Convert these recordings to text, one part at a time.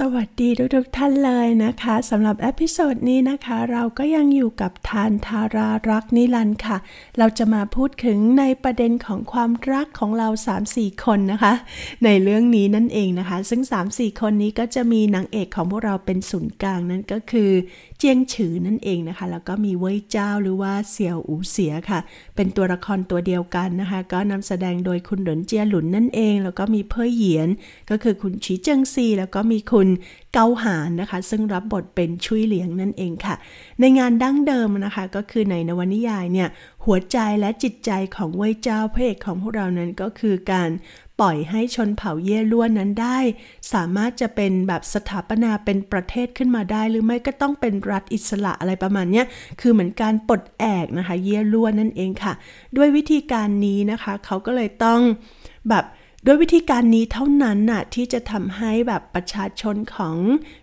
สวัสดีทุกๆท่านเลยนะคะสำหรับเอพิโซดนี้นะคะ เราก็ยังอยู่กับทานทารารักนิลันค่ะ เราจะมาพูดถึงในประเด็นของความรักของเรา 3-4 คนนะคะ ในเรื่องนี้นั่นเองนะคะ ซึ่ง 3-4 คนนี้ก็จะมีนางเอกของพวกเราเป็นศูนย์กลางนั่นก็คือเจียงฉือนั่นเองนะคะแล้วก็มีเว่ยเจ้าหรือว่าเสี่ยวอูเสียค่ะ เป็นตัวละครตัวเดียวกันนะคะ ก็นำแสดงโดยคุณหลินเจียหลุนนั่นเอง แล้วก็มีเพ่อเหยียน ก็คือคุณฉีเจิงซี แล้วก็มีคุณเกาหานนะคะ ซึ่งรับบทเป็นชุยเหลียงนั่นเองค่ะ ในงานดั้งเดิมนะคะก็คือในนวนิยายเนี่ยหัวใจและจิตใจของเว่ยเจ้าพระเอกของพวกเรานั้นก็คือการปล่อยให้ชนเผ่าเย่ล้วนนั้นได้ สามารถจะเป็นแบบสถาปนาเป็นประเทศขึ้นมาได้ หรือไม่ก็ต้องเป็นรัฐอิสระอะไรประมาณนี้คือเหมือนการปลดแอกนะคะเย่ล้วนนั่นเองค่ะด้วยวิธีการนี้นะคะเขาก็เลยต้องแบบด้วยวิธีการนี้เท่านั้นน่ะที่จะทำให้แบบประชาชนของ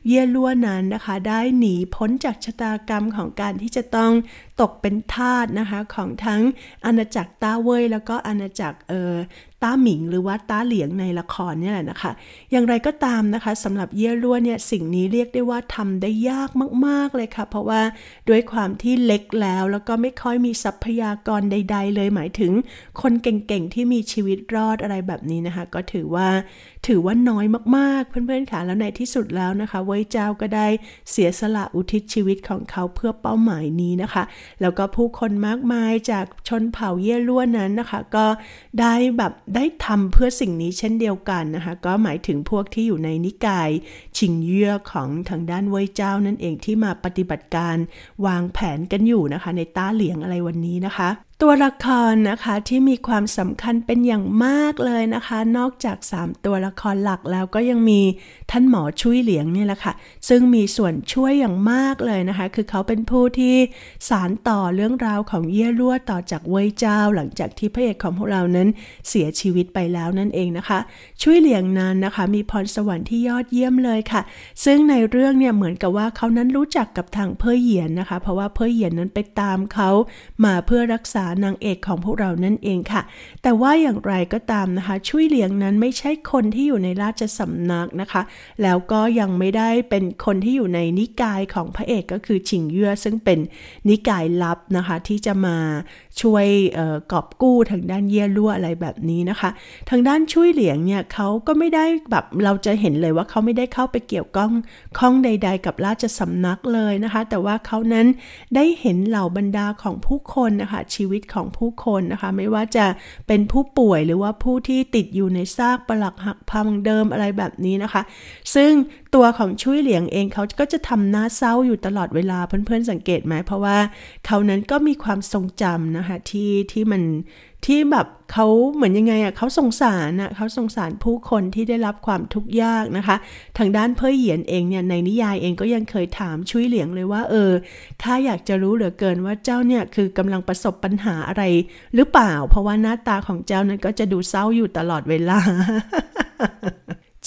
เยลัวนั้นนะคะ ได้หนีพ้นจากชะตากรรมของการที่จะต้องตกเป็นทาสนะคะของทั้งอาณาจักรต้าเว่ยแล้วก็อาณาจักรเอ่อต้าหมิงหรือว่าต้าเหลียงในละครนี่แหละนะคะอย่างไรก็ตามนะคะสำหรับเย่ล้วนเนี่ยสิ่งนี้เรียกได้ว่าทำได้ยากมากๆเลยค่ะ เพราะว่าด้วยความที่เล็กแล้วแล้วก็ไม่ค่อยมีทรัพยากรใดๆเลยหมายถึง คนเก่งๆที่มีชีวิตรอดอะไรแบบนี้นะคะก็ถือว่าถือว่าน้อยมากๆ เพื่อนๆ ค่ะ แล้วในที่สุดแล้วนะคะไว้เจ้าก็ได้เสียสละอุทิศชีวิตของเขาเพื่อเป้าหมายนี้นะคะ แล้วก็ผู้คนมากมายจากชนเผ่าเย่ล้วนนั้นนะคะ ก็ได้แบบได้ทำเพื่อสิ่งนี้เช่นเดียวกันนะคะ ก็หมายถึงพวกที่อยู่ในนิกายชิงเยื่อของทางด้านไว้เจ้านั่นเองที่มาปฏิบัติการวางแผนกันอยู่นะคะในต้าเหลียงอะไรวันนี้นะคะตัวละครนะคะที่มีความสำคัญเป็นอย่างมากเลยนะคะ นอกจาก 3 ตัวละครหลักแล้วก็ยังมี ท่านหมอช่วยเหลียงนี่แหละค่ะซึ่งมีส่วนช่วยอย่างมากเลยนะคะ คือเขาเป็นผู้ที่สารต่อเรื่องราวของเย่ยลั่วต่อจากเว่ยเจ้าหลังจากที่พระเอกของพวกเรานั้นเสียชีวิตไปแล้วนั่นเองนะคะช่วยเหลียงนั้นนะคะ มีพรสวรรค์ที่ยอดเยี่ยมเลยค่ะ ซึ่งในเรื่องเนี่ยเหมือนกับว่าเขานั้นรู้จักกับทางเพื่อเหยียนนะคะ เพราะว่าเพื่อเหยียนนั้นไปตามเขามาเพื่อรักษาานางเอกของพวกเรานั่นเองค่ะ แต่ว่าอย่างไรก็ตามนะคะชุยเหลียงนั้นไม่ใช่คนที่อยู่ในราชสำนักนะคะ แล้วก็ยังไม่ได้เป็นคนที่อยู่ในนิกายของพระเอกก็คือชิงเยื่อ ซึ่งเป็นนิกายลับนะคะที่จะมาช่วยกอบกู้ทางด้านเยี่ยรั่วอะไรแบบนี้นะคะ ทางด้านช่วยเหลียงเนี่ยเขาก็ไม่ได้แบบเราจะเห็นเลยว่าเขาไม่ได้เข้าไปเกี่ยวก้องข้องใดๆ กับราชสำนักเลยนะคะ แต่ว่าเขานั้นได้เห็นเหล่าบรรดาของผู้คนนะคะชีวิตของผู้คนนะคะ ไม่ว่าจะเป็นผู้ป่วยหรือว่าผู้ที่ติดอยู่ในซากปลักหักพังเดิมอะไรแบบนี้นะคะ ซึ่งตัวของชุยเหลียงเองเขาก็จะทำหน้าเศร้าอยู่ตลอดเวลาเพื่อนๆ สังเกตไหมเพราะว่าเขานั้นก็มีความทรงจำนะคะที่ที่มันที่แบบเขาเหมือนยังไงอ่ะเขาสงสารนะเขาสงสารผู้คนที่ได้รับความทุกข์ยากนะคะ ทางด้านเพื่อเหยียนเองเนี่ยในนิยายเองก็ยังเคยถามชุยเหลียงเลยว่าเออข้าอยากจะรู้เหลือเกินว่าเจ้าเนี่ยคือกำลังประสบปัญหาอะไร หรือเปล่า เพราะว่าหน้าตาของเจ้านั้นก็จะดูเศร้าอยู่ตลอดเวลา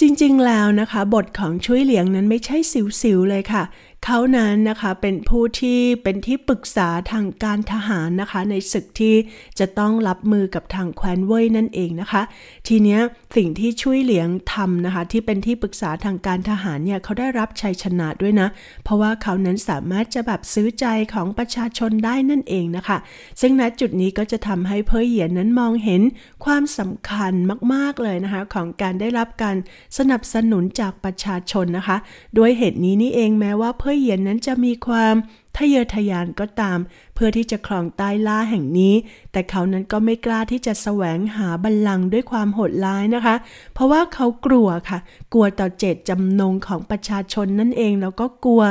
จริงๆ แล้วนะคะ บทของช่วยเหลียงนั้นไม่ใช่สิว ๆ เลยค่ะเขานั้นนะคะเป็นผู้ที่เป็นที่ปรึกษาทางการทหารนะคะ ในศึกที่จะต้องรับมือกับทางแคว้นเว่ยนั่นเองนะคะ ทีเนี้ยสิ่งที่ช่วยเหลียงทำนะคะ ที่เป็นที่ปรึกษาทางการทหารเนี่ย เขาได้รับชัยชนะด้วยนะเพราะว่าเขานั้นสามารถจะแบบซื้อใจของประชาชนได้นั่นเองนะคะ ซึ่งณจุดนี้ก็จะทำให้เพ่อเหียนนั้นมองเห็นความสำคัญมาก ๆเลยนะคะของการได้รับการสนับสนุนจากประชาชนนะคะด้วยเหตุนี้นี่เองแม้ว่าเพยยเหยียนนั้นจะมีความทะเยอทะยานก็ตาม เพื่อที่จะครองใต้ล่าแห่งนี้ แต่เขานั้นก็ไม่กล้าที่จะแสวงหาบัลลังก์ด้วยความโหดร้ายนะคะ เพราะว่าเขากลัวค่ะ กลัวต่อเจตจำนงของประชาชนนั่นเอง แล้วก็กลัว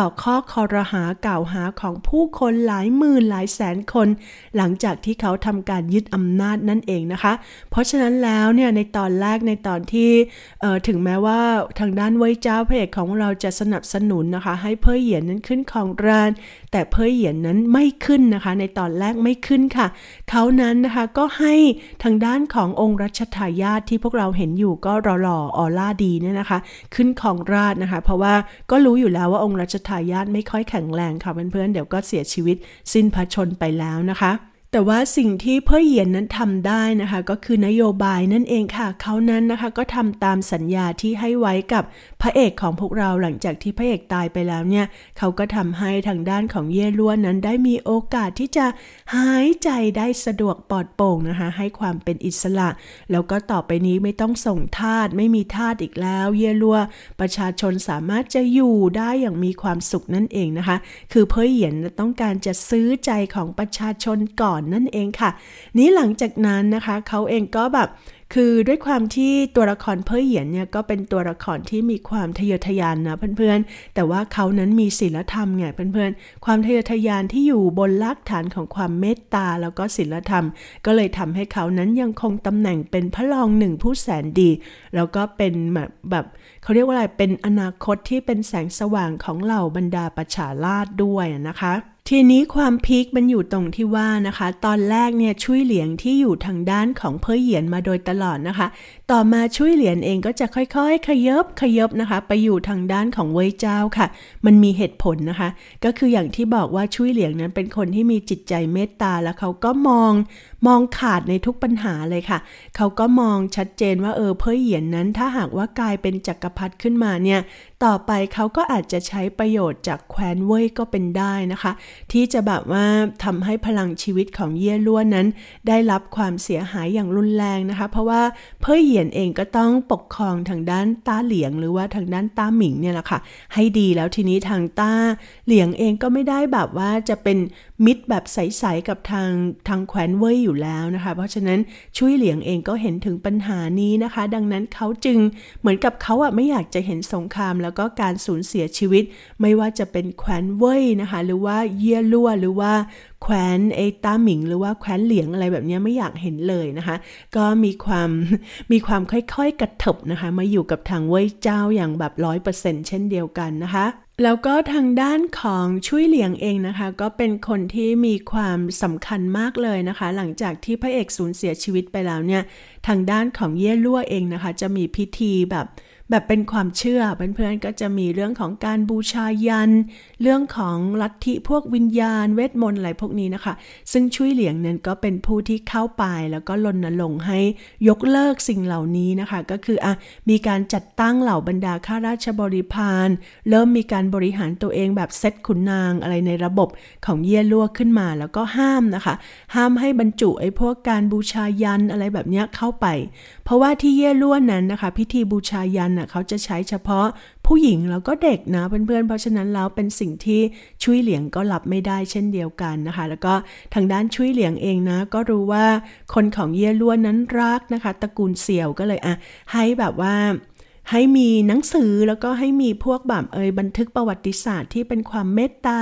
ต่อข้อคอรหาก่าวหาของผู้คนหลายหมื่นหลายแสนคน หลังจากที่เขาทำการยึดอำนาจนั่นเองนะคะ เพราะฉะนั้นแล้วเนี่ยในตอนแรกในตอนที่ถึงแม้ว่าทางด้านไว้เจ้าพระเอกของเราจะสนับสนุนนะคะ ให้เพ่อเหยียนนั้นขึ้นของรานแต่เพ่อเหยียนนั้นไม่ขึ้นนะคะ ในตอนแรกไม่ขึ้นค่ะเขานั้นนะคะก็ให้ทางด้านขององค์รัชทายาทที่พวกเราเห็นอยู่ก็หล่อออล่าดีเนี่ยนะคะขึ้นของราชนะคะเพราะว่าก็รู้อยู่แล้วว่าองค์รัชทายาทไม่ค่อยแข็งแรงค่ะเพื่อนๆเดี๋ยวก็เสียชีวิตสิ้นพระชนไปแล้วนะคะแต่ว่าสิ่งที่เพ่อเหยียนนั้นทำได้นะคะ ก็คือนโยบายนั่นเองค่ะเขานั้นนะคะ ก็ทำตามสัญญาที่ให้ไว้กับพระเอกของพวกเราหลังจากที่พระเอกตายไปแล้วเนี่ยเขาก็ทำให้ทางด้านของเย่ล้วนนั้นได้มีโอกาสที่จะหายใจได้สะดวกปลอดโปร่งนะคะให้ความเป็นอิสระ แล้วก็ต่อไปนี้ไม่ต้องส่งทาสไม่มีทาสอีกแล้วเย่ล้วนประชาชนสามารถจะอยู่ได้อย่างมีความสุขนั่นเองนะคะคือเพ่อเหยียนต้องการจะซื้อใจของประชาชนก่อนนั่นเองค่ะ นี้หลังจากนั้นนะคะเขาเองก็แบบ คือด้วยความที่ตัวละครเพ่อเหียนเนี่ยก็เป็นตัวละครที่มีความทะเยอทะยานนะเพื่อนๆแต่ว่าเขานั้นมีศีลธรรมไงเพื่อนๆ ความทะเยอทะยานที่อยู่บนลักฐานของความเมตตาแล้วก็ศีลธรรม ก็เลยทำให้เขานั้นยังคงตำแหน่งเป็นพระรองหนึ่งผู้แสนดี แล้วก็เป็นแบบแบบเขาเรียกว่าอะไรเป็นอนาคตที่เป็นแสงสว่างของเหล่าบรรดาประชาราชด้วยนะคะทีนี้ความพีคมันอยู่ตรงที่ว่านะคะ ตอนแรกเนี่ยช่วยเหลียงที่อยู่ทางด้านของเพ่อเหยียนมาโดยตลอดนะคะ ต่อมาช่วยเหลียนเองก็จะค่อยๆ ขยบขยบนะคะ ไปอยู่ทางด้านของเว่ยเจ้าค่ะ มันมีเหตุผลนะคะ ก็คืออย่างที่บอกว่าช่วยเหลียงนั้นเป็นคนที่มีจิตใจเมตตาแล้วเขาก็มองมองขาดในทุกปัญหาเลยค่ะ เขาก็มองชัดเจนว่าเออเพ่อเหยียนนั้น ถ้าหากว่ากลายเป็นจักรพรรดิขึ้นมาเนี่ย ต่อไปเขาก็อาจจะใช้ประโยชน์จากแคว้นเว่ยก็เป็นได้นะคะ ที่จะแบบว่า ทำให้พลังชีวิตของเย่ล้วนนั้นได้รับความเสียหายอย่างรุนแรงนะคะ เพราะว่า เพ่อเหยียนเองก็ต้องปกครองทางด้านต้าเหลียงหรือว่าทางด้านต้าหมิงเนี่ยแหละค่ะให้ดีแล้วทีนี้ทางต้าเหลียงเองก็ไม่ได้แบบว่าจะเป็นมิตรแบบใส ๆ กับทางทางแขวนเว่ยอยู่แล้วนะคะ เพราะฉะนั้นชุยเหลียงเองก็เห็นถึงปัญหานี้นะคะ ดังนั้นเขาจึงเหมือนกับเขาอะไม่อยากจะเห็นสงคราม แล้วก็การสูญเสียชีวิตไม่ว่าจะเป็นแขวนเว่ยนะคะ หรือว่าเยี่ยลั่วหรือว่าแคว้นเอต้าหมิงหรือว่าแคว้นเหลียงอะไรแบบนี้ไม่อยากเห็นเลยนะคะ ก็มีความมีความค่อยๆกระถบนะคะมาอยู่กับทางเว่ยเจ้าอย่างแบบร้อยเปอร์เซ็นต์เช่นเดียวกันนะคะแล้วก็ทางด้านของชุยเหลียงเองนะคะก็เป็นคนที่มีความสำคัญมากเลยนะคะหลังจากที่พระเอกสูญเสียชีวิตไปแล้วเนี่ยทางด้านของเย่ลั่วเองนะคะจะมีพิธีแบบแบบเป็นความเชื่อเพื่อนๆก็จะมีเรื่องของการบูชายัน เรื่องของลัทธิพวกวิญญาณเวทมนต์อะไรพวกนี้นะคะ ซึ่งช่วยเหลียงนั้นก็เป็นผู้ที่เข้าไปแล้วก็รณรงค์ให้ยกเลิกสิ่งเหล่านี้นะคะ ก็คืออ่ะมีการจัดตั้งเหล่าบรรดาข้าราชบริพารเริ่มมีการบริหารตัวเองแบบเซตขุนนางอะไรในระบบของเย่ลั่วขึ้นมาแล้วก็ห้ามนะคะ ห้ามให้บรรจุไอ้พวกการบูชายันอะไรแบบนี้เข้าไป เพราะว่าที่เย่ลั่วนั้นนะคะพิธีบูชายันเี่ยเขาจะใช้เฉพาะผู้หญิงแล้วก็เด็กนะ เพื่อนๆเพราะฉะนั้นแล้วเป็นสิ่งที่ช่วยเหลียงก็รับไม่ได้เช่นเดียวกันนะคะ แล้วก็ทางด้านช่วยเหลียงเองนะ ก็รู้ว่าคนของเย่ล้วนนั้นรักนะคะ ตระกูลเสี่ยวก็เลยอ่ะ ให้แบบว่าให้มีหนังสือแล้วก็ให้มีพวกแบบเอยบันทึกประวัติศาสตร์ที่เป็นความเมตตา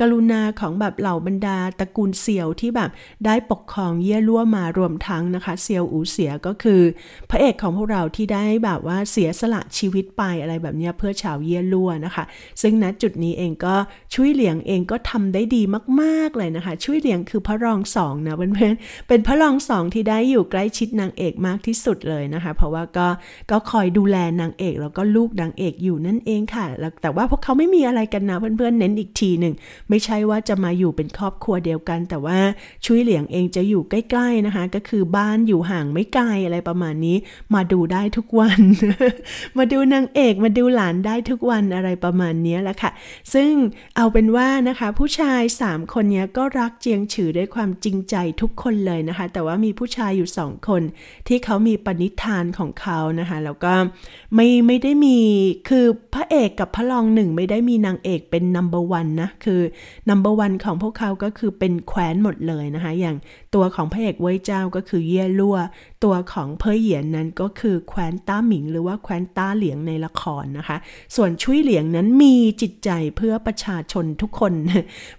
กรุณาของแบบเหล่าบรรดาตระกูลเสี่ยวที่แบบได้ปกครองเย่ลั่วมารวมทั้งนะคะเสี่ยวอูเสียก็คือ พระเอกของพวกเราที่ได้แบบว่าเสียสละชีวิตไปอะไรแบบนี้เพื่อชาวเย่ลั่วนะคะซึ่งณจุดนี้เองก็ช่วยเหลียงเองก็ทำได้ดีมากๆเลยนะคะช่วยเหลียงคือพระรองสองนะเพื่อนๆเป็นพระรองสองที่ได้อยู่ใกล้ชิดนางเอกมากที่สุดเลยนะคะเพราะว่าก็ก็คอยดูแลนนางเอก แล้วก็ลูกนางเอกอยู่นั่นเองค่ะแล้วแต่ว่าพวกเขาไม่มีอะไรกันนะ เพื่อนๆเน้นอีกทีหนึ่ง ไม่ใช่ว่าจะมาอยู่เป็นครอบครัวเดียวกัน แต่ว่าชุยเหลียงเองจะอยู่ใกล้ๆนะคะ ก็คือบ้านอยู่ห่างไม่ไกลอะไรประมาณนี้ มาดูได้ทุกวัน มาดูนางเอก มาดูหลานได้ทุกวันอะไรประมาณนี้แหละค่ะ ซึ่งเอาเป็นว่านะคะผู้ชาย3คนนี้ก็รักเจียงฉือด้วยความจริงใจทุกคนเลยนะคะ แต่ว่ามีผู้ชายอยู่2คน ที่เขามีปณิธานของเขานะคะแล้วก็ไม่ไม่ได้มีคือพระเอกกับพระรองหนึ่งไม่ได้มีนางเอกเป็นนัมเบอร์วันนะคือนัมเบอร์วันของพวกเขา ก็คือเป็นแคว้นหมดเลยนะคะอย่างตัวของพระเอกเว้ยเจ้าก็คือเย่ลั่ว ตัวของเพยเหยียนนั้นก็คือแคว้นต้าหมิง หรือว่าแคว้นต้าเหลียงในละครนะคะส่วนชุยเหลียงนั้นมีจิตใจเพื่อประชาชนทุกคน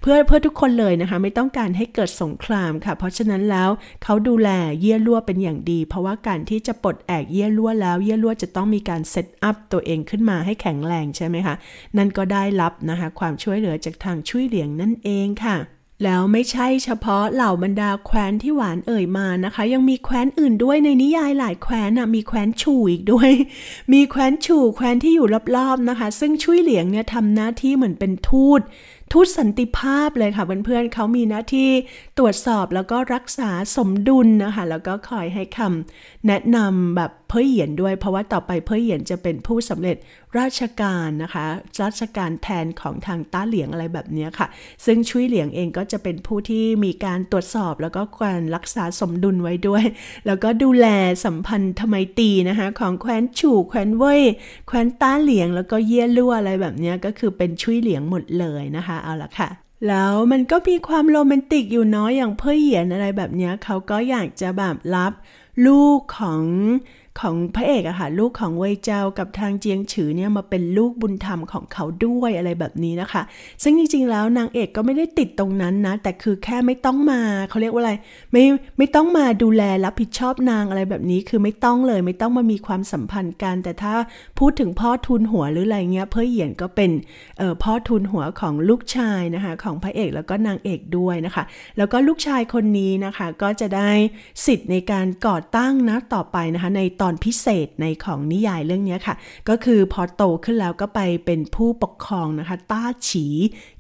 เพื่อเพื่อทุกคนเลยนะคะไม่ต้องการให้เกิดสงครามค่ะ เพราะฉะนั้นแล้วเขาดูแลเย่ลั่วเป็นอย่างดี เพราะว่าการที่จะปลดแอกเย่ลั่วแล้วเย่ลั่วจะต้องมีการเซตอัพตัวเองขึ้นมาให้แข็งแรงใช่ไหมคะ นั่นก็ได้รับนะคะ ความช่วยเหลือจากทางช่วยเหลียงนั่นเองค่ะ แล้วไม่ใช่เฉพาะเหล่าบรรดาแคว้นที่หวานเอ่ยมานะคะ ยังมีแคว้นอื่นด้วยในนิยายหลายแคว้นมีแคว้นชูอีกด้วย มีแคว้นชูแคว้นที่อยู่รอบๆนะคะ ซึ่งช่วยเหลียงเนี่ยทำหน้าที่เหมือนเป็นทูตทูตสันติภาพเลยค่ะเพื่อนๆเขามีหน้าที่ตรวจสอบแล้วก็รักษาสมดุลนะคะแล้วก็คอยให้คำแนะนำแบบเพ่อเหยียนด้วยเพราะว่าต่อไปเพ่อเหยียนจะเป็นผู้สำเร็จราชการนะคะ ราชการแทนของทางต้าเหลียงอะไรแบบนี้ค่ะ ซึ่งชุยเหลียงเองก็จะเป็นผู้ที่มีการตรวจสอบแล้วก็การรักษาสมดุลไว้ด้วย แล้วก็ดูแลสัมพันธไมตรีนะคะ ของแคว้นฉู่แคว้นเว่ยแคว้นต้าเหลียงแล้วก็เยี่ยลู่วอะไรแบบนี้ก็คือเป็นชุยเหลียงหมดเลยนะคะเอาละค่ะแล้วมันก็มีความโรแมนติกอยู่เนาะอย่างเพื่อเหยียนอะไรแบบนี้เขาก็อยากจะแบบรับลูกของของพระเอกอะค่ะลูกของเวยเจ้ากับทางเจียงฉือเนี่ยมาเป็นลูกบุญธรรมของเขาด้วยอะไรแบบนี้นะคะ ซึ่งจริงๆแล้วนางเอกก็ไม่ได้ติดตรงนั้นนะ แต่คือแค่ไม่ต้องมาเขาเรียกว่าอะไรไม่ไม่ต้องมาดูแล รับผิดชอบนางอะไรแบบนี้คือไม่ต้องเลยไม่ต้องมามีความสัมพันธ์กัน แต่ถ้าพูดถึงพ่อทุนหัวหรืออะไรเงี้ยเพื่อเหยียนก็เป็นพ่อทุนหัวของลูกชายนะคะของพระเอกแล้วก็นางเอกด้วยนะคะ แล้วก็ลูกชายคนนี้นะคะก็จะได้สิทธิ์ในการก่อตั้งนะต่อไปนะคะในตอนอนพิเศษในของนิยายเรื่องนี้ค่ะ ก็คือพอโตขึ้นแล้วก็ไปเป็นผู้ปกครองนะคะ ต้าฉี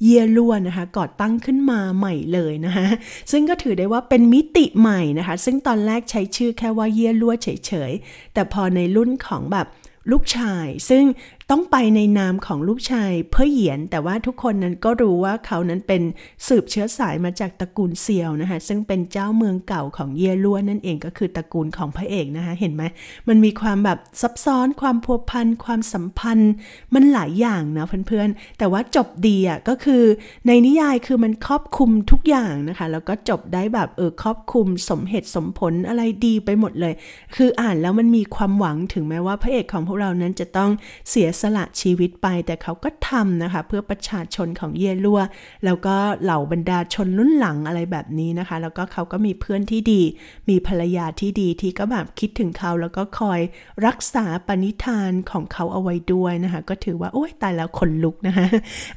เยล้วนนะคะ ก่อตั้งขึ้นมาใหม่เลยนะคะซึ่งก็ถือได้ว่าเป็นมิติใหม่นะคะ ซึ่งตอนแรกใช้ชื่อแค่ว่าเยล้วนเฉยๆ แต่พอในรุ่นของแบบลูกชายซึ่งต้องไปในนามของลูกชายเพื่อเหยียนแต่ว่าทุกคนนั้นก็รู้ว่าเขานั้นเป็นสืบเชื้อสายมาจากตระกูลเซียวนะคะซึ่งเป็นเจ้าเมืองเก่าของเยลัวนนั่นเองก็คือตระกูลของพระเอกนะคะเห็นไหมมันมีความแบบซับซ้อนความพัวพันความสัมพันธ์มันหลายอย่างนะเพื่อนๆแต่ว่าจบดีอ่ะก็คือในนิยายคือมันครอบคลุมทุกอย่างนะคะแล้วก็จบได้แบบเออครอบคลุมสมเหตุสมผลอะไรดีไปหมดเลย คืออ่านแล้วมันมีความหวังถึงแม้ว่าพระเอกของพวกเรานั้นจะต้องเสียสละชีวิตไปแต่เขาก็ทำนะคะ เพื่อประชาชนของเยลัวแล้วก็เหล่าบรรดาชนรุ่นหลังอะไรแบบนี้นะคะ แล้วก็เขาก็มีเพื่อนที่ดี มีภรรยาที่ดีที่ก็แบบคิดถึงเขาแล้วก็คอยรักษาปณิธานของเขาเอาไว้ด้วยนะคะ ก็ถือว่าโอ้ยตายแล้วขนลุกนะคะ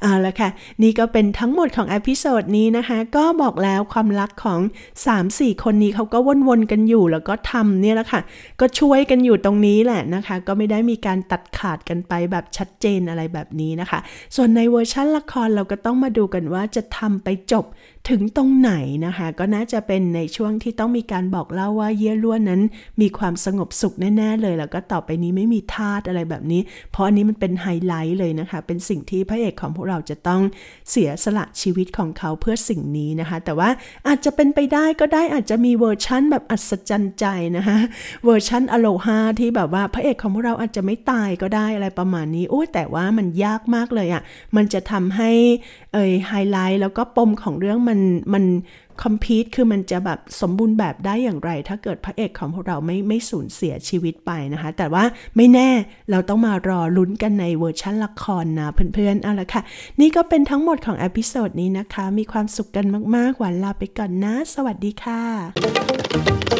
เอาละค่ะนี่ก็เป็นทั้งหมดของอพิโซดนี้นะคะก็บอกแล้วความรักของ 3-4 คนนี้เขาก็วนๆกันอยู่แล้วก็ทำเนี่ยแหละค่ะก็ช่วยกันอยู่ตรงนี้แหละนะคะก็ไม่ได้มีการตัดขาดกันไปแบบชัดเจนอะไรแบบนี้นะคะ ส่วนในเวอร์ชันละครเราก็ต้องมาดูกันว่าจะทำไปจบถึงตรงไหนนะคะก็น่าจะเป็นในช่วงที่ต้องมีการบอกเล่าว่าเย่ล้วนนั้นมีความสงบสุขแน่ๆเลย แล้วก็ต่อไปนี้ไม่มีทาตอะไรแบบนี้ เพราะอันนี้มันเป็นไฮไลท์เลยนะคะเป็นสิ่งที่พระเอกของพวกเราจะต้องเสียสละชีวิตของเขาเพื่อสิ่งนี้นะคะแต่ว่าอาจจะเป็นไปได้ก็ได้อาจจะมีเวอร์ชั่นแบบอัศจรรย์ใจนะคะเวอร์ชั่นอโลฮาที่แบบว่าพระเอกของพวกเราอาจจะไม่ตายก็ได้อะไรประมาณนี้โอ้แต่ว่ามันยากมากเลยอะ่ะมันจะทำให้เอ่ยไฮไลท์แล้วก็ปมของเรื่องมันมันคอมพีตคือมันจะแบบสมบูรณ์แบบได้อย่างไร ถ้าเกิดพระเอกของพวกเราไม่ไม่สูญเสียชีวิตไปนะคะ แต่ว่าไม่แน่ เราต้องมารอลุ้นกันในเวอร์ชันละครนะ เพื่อนๆ เอาละค่ะ นี่ก็เป็นทั้งหมดของอพิโซดนี้นะคะ มีความสุขกันมากๆ หวานลาไปก่อนนะ สวัสดีค่ะ